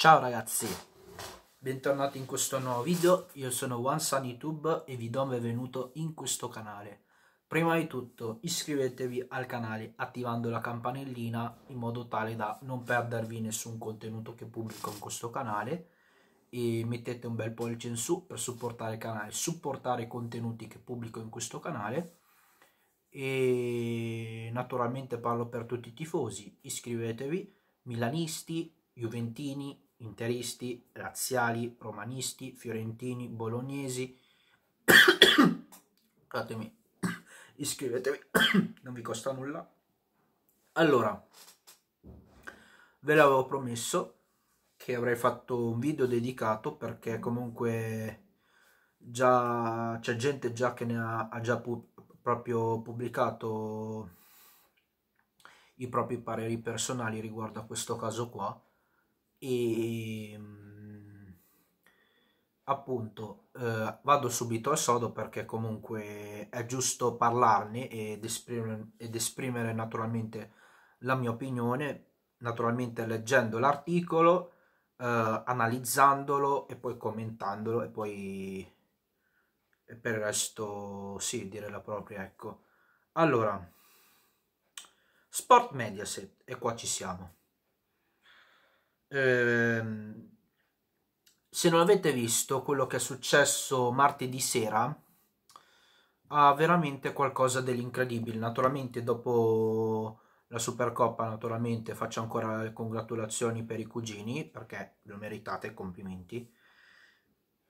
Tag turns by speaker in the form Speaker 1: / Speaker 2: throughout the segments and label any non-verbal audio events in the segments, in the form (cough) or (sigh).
Speaker 1: Ciao ragazzi, bentornati in questo nuovo video, io sono OneSunYouTube e vi do un benvenuto in questo canale. Prima di tutto iscrivetevi al canale attivando la campanellina in modo tale da non perdervi nessun contenuto che pubblico in questo canale e mettete un bel pollice in su per supportare il canale, supportare i contenuti che pubblico in questo canale e naturalmente parlo per tutti i tifosi, iscrivetevi, milanisti, juventini, interisti, razziali, romanisti, fiorentini, bolognesi. (coughs) Scusatemi, (coughs) iscrivetevi, (coughs) non vi costa nulla. Allora, ve l'avevo promesso che avrei fatto un video dedicato perché comunque già c'è gente già che ne ha, ha già pu proprio pubblicato i propri pareri personali riguardo a questo caso qua e ehm, appunto eh, vado subito al sodo perché comunque è giusto parlarne ed esprimere, ed esprimere naturalmente la mia opinione naturalmente leggendo l'articolo eh, analizzandolo e poi commentandolo e poi e per il resto sì dire la propria ecco allora Sport Mediaset e qua ci siamo Ehm, se non avete visto quello che è successo martedì sera, ha veramente qualcosa dell'incredibile. Naturalmente dopo la Supercoppa, naturalmente faccio ancora le congratulazioni per i cugini, perché lo meritate, complimenti.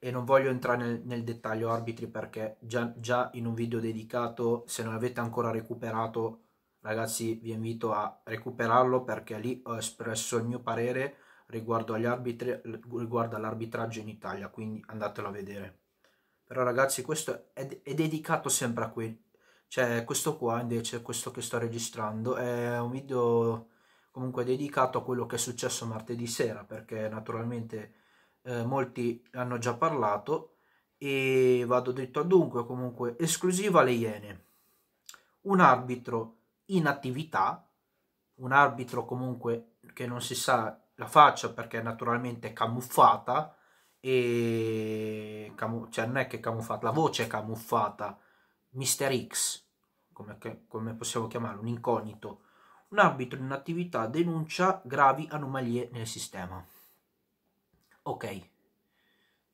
Speaker 1: E non voglio entrare nel, nel dettaglio arbitri perché già, già in un video dedicato, se non avete ancora recuperato, ragazzi vi invito a recuperarlo perché lì ho espresso il mio parere riguardo, agli arbitri, riguardo all'arbitraggio in Italia, quindi andatelo a vedere. Però ragazzi questo è, è dedicato sempre a qui, cioè questo qua invece, questo che sto registrando, è un video comunque dedicato a quello che è successo martedì sera, perché naturalmente eh, molti hanno già parlato e vado detto dunque comunque esclusiva alle Iene. Un arbitro in attività, un arbitro comunque che non si sa la faccia perché naturalmente è camuffata e camu- cioè non è che è camuffata, la voce è camuffata, Mister X, come, che, come possiamo chiamarlo, un incognito. Un arbitro in attività denuncia gravi anomalie nel sistema. Ok,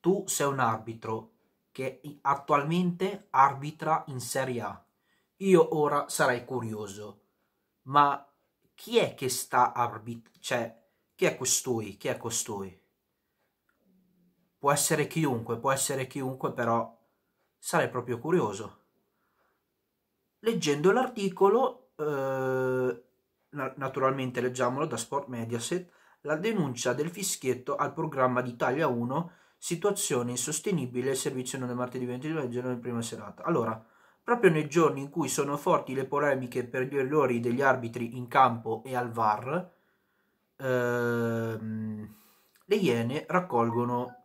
Speaker 1: tu sei un arbitro che attualmente arbitra in Serie A. Io ora sarei curioso, ma chi è che sta arbit- cioè chi è costui? Chi è costui? Può essere chiunque, può essere chiunque, però sarei proprio curioso. Leggendo l'articolo, eh, naturalmente leggiamolo da Sport Mediaset, la denuncia del fischietto al programma di Italia 1, situazione insostenibile, servizio non è martedì 22 giorno in prima serata. Allora, proprio nei giorni in cui sono forti le polemiche per gli errori degli arbitri in campo e al VAR, ehm, le Iene raccolgono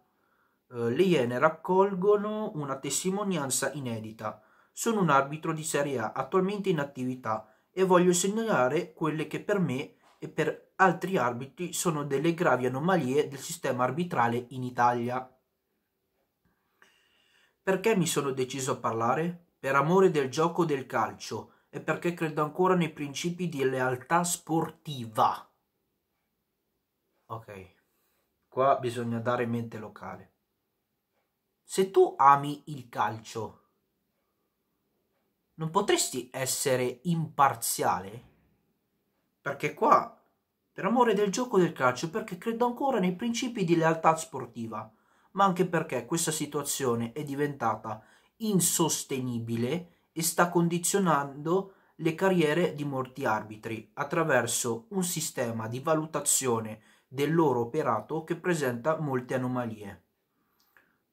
Speaker 1: eh, le Iene raccolgono una testimonianza inedita. Sono un arbitro di Serie A attualmente in attività e voglio segnalare quelle che per me e per altri arbitri sono delle gravi anomalie del sistema arbitrale in Italia. Perché mi sono deciso a parlare? Per amore del gioco del calcio e perché credo ancora nei principi di lealtà sportiva ok, qua bisogna dare mente locale. Se tu ami il calcio, non potresti essere imparziale? Perché qua, per amore del gioco del calcio, perché credo ancora nei principi di lealtà sportiva, ma anche perché questa situazione è diventata insostenibile e sta condizionando le carriere di molti arbitri attraverso un sistema di valutazione del loro operato che presenta molte anomalie.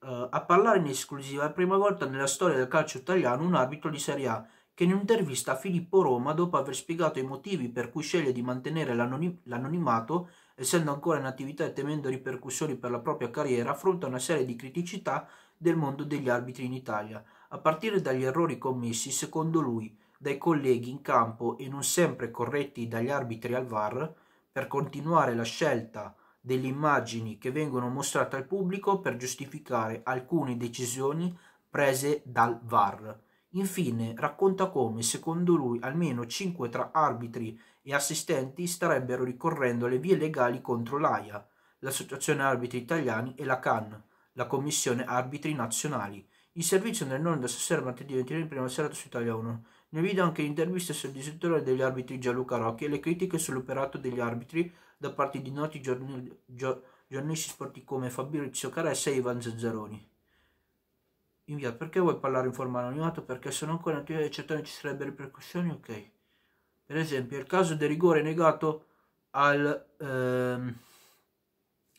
Speaker 1: Uh, a parlare in esclusiva è la prima volta nella storia del calcio italiano un arbitro di Serie A che in un'intervista a Filippo Roma, dopo aver spiegato i motivi per cui sceglie di mantenere l'anonim- l'anonimato, essendo ancora in attività e temendo ripercussioni per la propria carriera, affronta una serie di criticità del mondo degli arbitri in Italia, a partire dagli errori commessi, secondo lui, dai colleghi in campo e non sempre corretti dagli arbitri al VAR, per continuare la scelta delle immagini che vengono mostrate al pubblico per giustificare alcune decisioni prese dal VAR. Infine racconta come, secondo lui, almeno 5 tra arbitri e assistenti starebbero ricorrendo alle vie legali contro l'AIA, l'Associazione Arbitri Italiani e la CAN, la Commissione Arbitri Nazionali. Il servizio nel nome da stasera martedì 29 prima serata su Italia 1. Ne vide anche interviste sul dissettore degli arbitri Gianluca Rocchi e le critiche sull'operato degli arbitri da parte di noti giornali, gio, giornalisti sportivi come Fabrizio Caressa e Ivan Zazzaroni. Invia, perché vuoi parlare in forma anonimato? Perché sono ancora in attività di certamente ci sarebbero ripercussioni? Ok. Per esempio, il caso del rigore negato al... Ehm,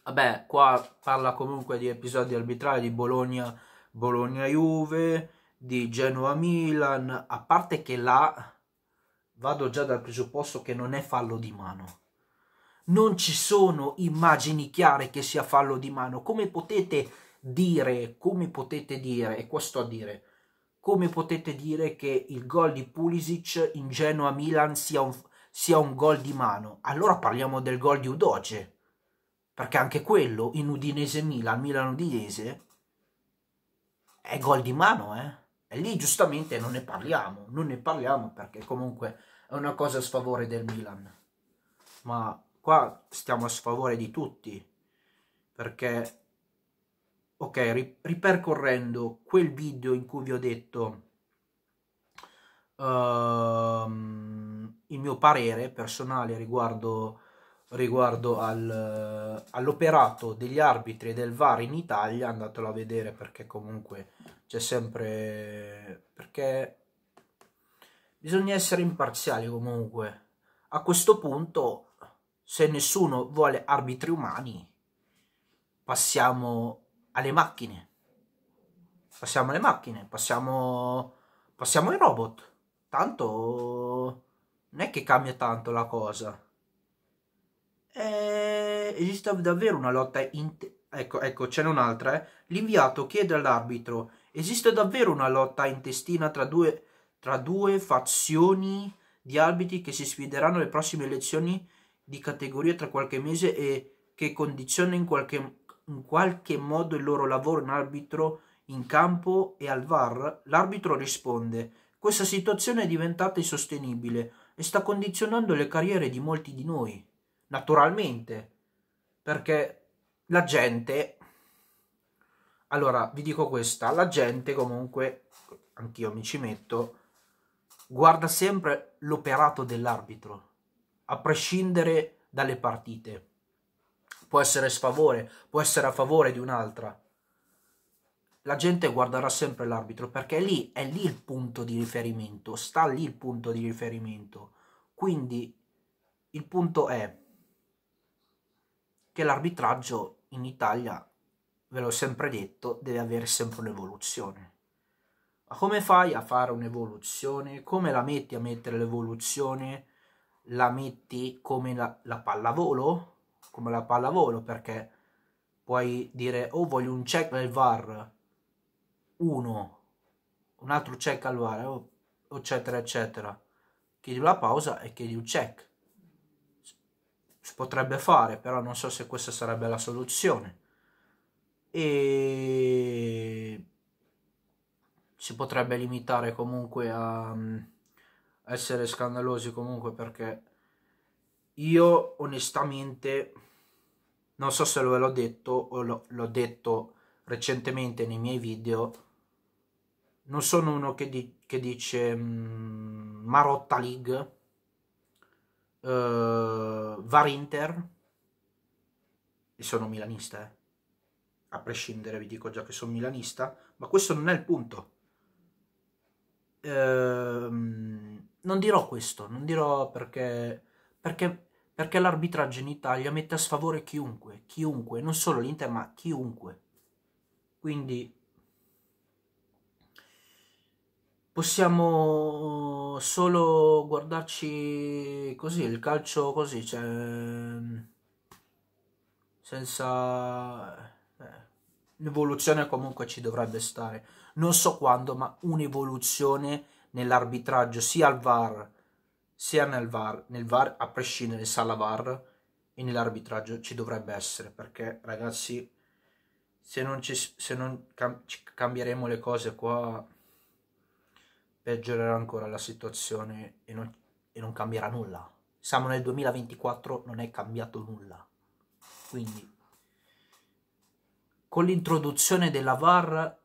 Speaker 1: vabbè, qua parla comunque di episodi arbitrali di Bologna, Bologna-Juve, di Genoa-Milan, a parte che là vado già dal presupposto che non è fallo di mano. Non ci sono immagini chiare che sia fallo di mano. Come potete dire, come potete dire, e qua sto a dire, come potete dire che il gol di Pulisic in Genoa-Milan sia un, sia un gol di mano? Allora parliamo del gol di Udoge, perché anche quello in Udinese-Milan, Milan-Udinese, è gol di mano, eh? E lì giustamente non ne parliamo, non ne parliamo perché comunque è una cosa a sfavore del Milan. Ma qua stiamo a sfavore di tutti, perché, ok, ripercorrendo quel video in cui vi ho detto uh, il mio parere personale riguardo riguardo al, all'operato degli arbitri e del VAR in Italia, andatelo a vedere perché comunque c'è sempre... perché bisogna essere imparziali comunque. A questo punto, se nessuno vuole arbitri umani, passiamo alle macchine. Passiamo alle macchine, passiamo, passiamo ai robot. Tanto non è che cambia tanto la cosa eh, esiste davvero una lotta interna? Ecco, ecco, n'è un'altra. Eh. L'inviato chiede all'arbitro: esiste davvero una lotta intestina tra due, tra due fazioni di arbitri che si sfideranno alle prossime elezioni di categoria tra qualche mese e che condiziona in qualche, in qualche modo il loro lavoro in arbitro in campo e al VAR? L'arbitro risponde: Questa situazione è diventata insostenibile e sta condizionando le carriere di molti di noi naturalmente, perché la gente, allora vi dico questa, la gente comunque, anch'io mi ci metto, guarda sempre l'operato dell'arbitro, a prescindere dalle partite. Può essere sfavore, può essere a favore di un'altra. La gente guarderà sempre l'arbitro perché lì, è lì il punto di riferimento, sta lì il punto di riferimento. Quindi il punto è che l'arbitraggio in Italia, ve l'ho sempre detto, deve avere sempre un'evoluzione. Ma come fai a fare un'evoluzione? Come la metti a mettere l'evoluzione? La metti come la, la pallavolo? Come la pallavolo perché puoi dire oh voglio un check al VAR 1 un altro check al VAR oh, eccetera eccetera chiedi la pausa e chiedi un check si potrebbe fare, però non so se questa sarebbe la soluzione. E si potrebbe limitare comunque a mm, essere scandalosi comunque perché io onestamente non so se ve l'ho detto o l'ho detto recentemente nei miei video non sono uno che, di, che dice mh, mm, Marotta League uh, eh, Varinter, e sono milanista, eh. a prescindere vi dico già che sono milanista, ma questo non è il punto. Ehm, non dirò questo, non dirò perché, perché, perché l'arbitraggio in Italia mette a sfavore chiunque, chiunque, non solo l'Inter, ma chiunque. Quindi possiamo solo guardarci così, il calcio così, cioè, ehm, senza eh, l'evoluzione comunque ci dovrebbe stare. Non so quando, ma un'evoluzione nell'arbitraggio sia al VAR sia nel VAR, nel VAR a prescindere sala VAR e nell'arbitraggio ci dovrebbe essere, perché ragazzi se non, ci, se non cam cambieremo le cose qua peggiorerà ancora la situazione e non, e non cambierà nulla. Siamo nel 2024, non è cambiato nulla. Quindi, con l'introduzione della VAR,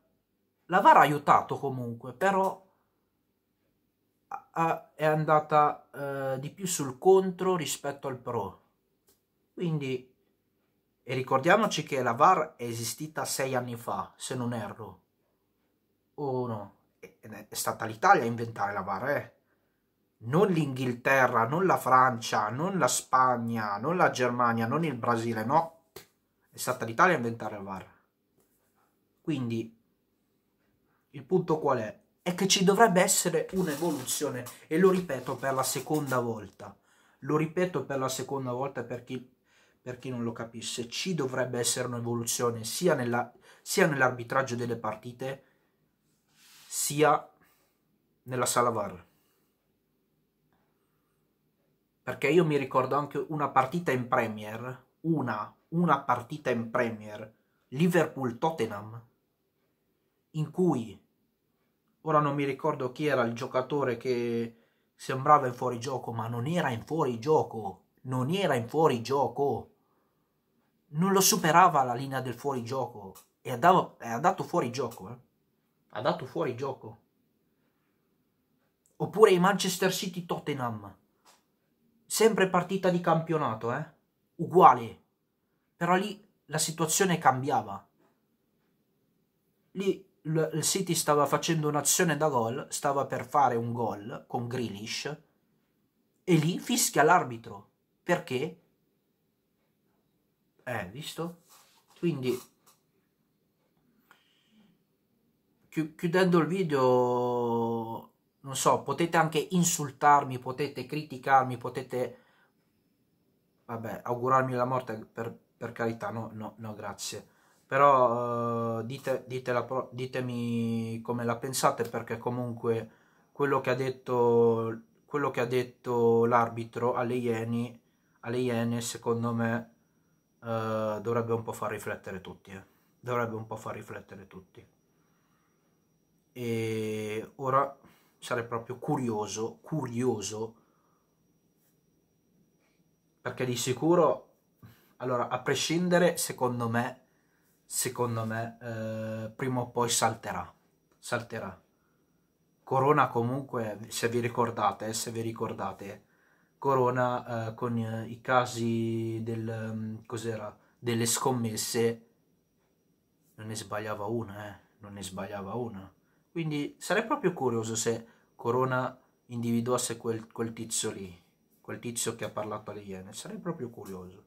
Speaker 1: la VAR ha aiutato comunque, però è andata eh, di più sul contro rispetto al pro. Quindi, e ricordiamoci che la VAR è esistita sei anni fa, se non erro. O no? è stata l'Italia a inventare la VAR, eh. non l'Inghilterra, non la Francia, non la Spagna, non la Germania, non il Brasile, no, è stata l'Italia a inventare la VAR. Quindi il punto qual è? È che ci dovrebbe essere un'evoluzione e lo ripeto per la seconda volta. Lo ripeto per la seconda volta per chi, per chi non lo capisse. Ci dovrebbe essere un'evoluzione sia, nell'arbitraggio delle partite sia nella sala VAR. Perché io mi ricordo anche una partita in Premier, una, una partita in Premier, Liverpool-Tottenham, in cui, ora non mi ricordo chi era il giocatore che sembrava in fuorigioco, ma non era in fuorigioco, non era in fuorigioco, non lo superava la linea del fuorigioco, e è andato fuorigioco, eh ha dato fuori gioco. Oppure i Manchester City Tottenham. Sempre partita di campionato, eh? Uguale. Però lì la situazione cambiava. Lì il City stava facendo un'azione da gol, stava per fare un gol con Grealish e lì fischia l'arbitro. Perché? Eh, visto? Quindi chiudendo il video, non so, potete anche insultarmi, potete criticarmi, potete, vabbè, augurarmi la morte per, per carità, no, no, no, grazie. Però uh, dite, ditela, ditemi come la pensate perché comunque quello che ha detto, quello che ha detto l'arbitro alle Iene, alle Iene secondo me uh, dovrebbe un po' far riflettere tutti. Eh. Dovrebbe un po' far riflettere tutti. E ora sarei proprio curioso, curioso, perché di sicuro, allora, a prescindere, secondo me, secondo me, eh, prima o poi salterà, salterà. Corona comunque, se vi ricordate, se vi ricordate, Corona eh, con eh, i casi del, mm, cos'era, delle scommesse non ne sbagliava una, eh, non ne sbagliava una. Quindi sarei proprio curioso se Corona individuasse quel, quel tizio lì, quel tizio che ha parlato alle Iene. Sarei proprio curioso.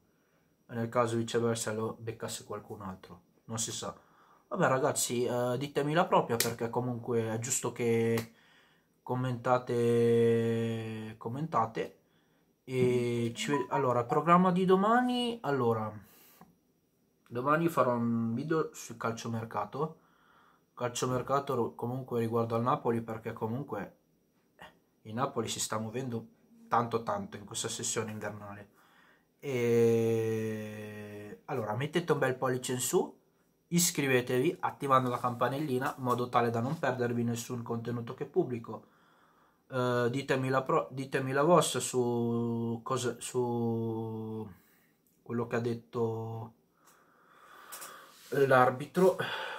Speaker 1: E nel caso viceversa lo beccasse qualcun altro. Non si sa. Vabbè ragazzi, eh, ditemi la propria perché comunque è giusto che commentate commentate e ci, allora programma di domani allora domani farò un video sul calciomercato calciomercato comunque riguardo al Napoli perché comunque eh, il Napoli si sta muovendo tanto tanto in questa sessione invernale. E... Allora, mettete un bel pollice in su, iscrivetevi attivando la campanellina in modo tale da non perdervi nessun contenuto che pubblico. Uh, ditemi, la pro- ditemi la vostra su, cosa, su quello che ha detto eh, l'arbitro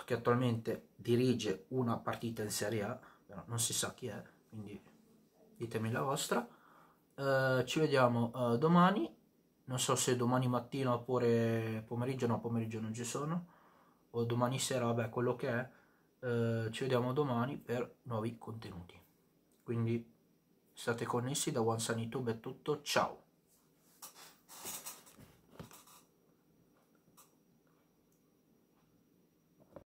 Speaker 1: che attualmente dirige una partita in Serie A, però non si sa chi è, quindi ditemi la vostra. Uh, ci vediamo uh, domani, non so se domani mattina oppure pomeriggio, no pomeriggio non ci sono, o domani sera, vabbè quello che è, uh, ci vediamo domani per nuovi contenuti. Quindi state connessi da One Sanitube è tutto, ciao!